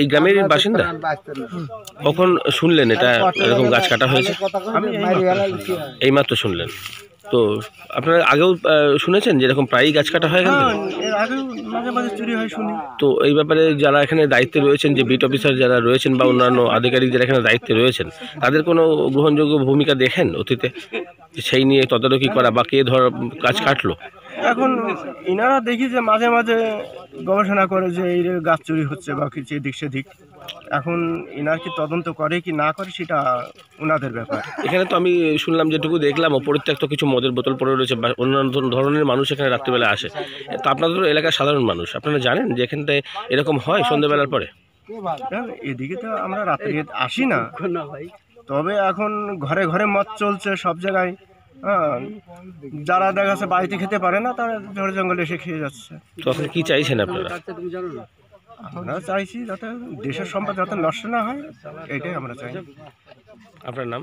এই গ্রামের বাসিন্দা কখন শুনলেন এটা এরকম গাছ কাটা হয়েছে এইমাত্র শুনলেন তো আপনারা আগেও শুনেছেন যে এরকম প্রায়ই গাছ কাটা হয় হ্যাঁ, তো এই ব্যাপারে যারা এখানে দায়িত্বে রয়েছেন যে বিট অফিসার যারা রয়েছেন বা অন্যান্য আধিকারিক যারা এখানে দায়িত্বে রয়েছেন তাদের কোনো গ্রহণযোগ্য ভূমিকা দেখেন অতীতে সেই নিয়ে তদারকি করা বা কে ধর গাছ কাটলো এখন ইনারা দেখি যে মাঝে মাঝে গবেষণা করে যে এই গাছ চুরি হচ্ছে বা কিছু এদিক সেদিক এখন ইনার কি তদন্ত করে কি না করে সেটা ওনাদের ব্যাপার এখানে তো আমি শুনলাম যেটুকু দেখলাম পরিত্যক্ত কিছু মদের বোতল পড়ে রয়েছে বা অন্যান্য ধরনের মানুষ এখানে রাত্রিবেলা আসে তো আপনাদের এলাকার সাধারণ মানুষ আপনারা জানেন যে এখানটায় এরকম হয় সন্ধ্যাবেলার পরে এদিকে তো আমরা রাত্রে আসি না তবে এখন ঘরে ঘরে মদ চলছে সব জায়গায় হ্যাঁ, যারা দেখা যাচ্ছে বাড়িতে খেতে পারে না তারা ঝড় জঙ্গলে এসে খেয়ে যাচ্ছে কি চাইছেন আপনারা আমরা চাইছি যাতে দেশের সম্পদ যাতে নষ্ট না হয় এটাই আমরা চাই আপনার নাম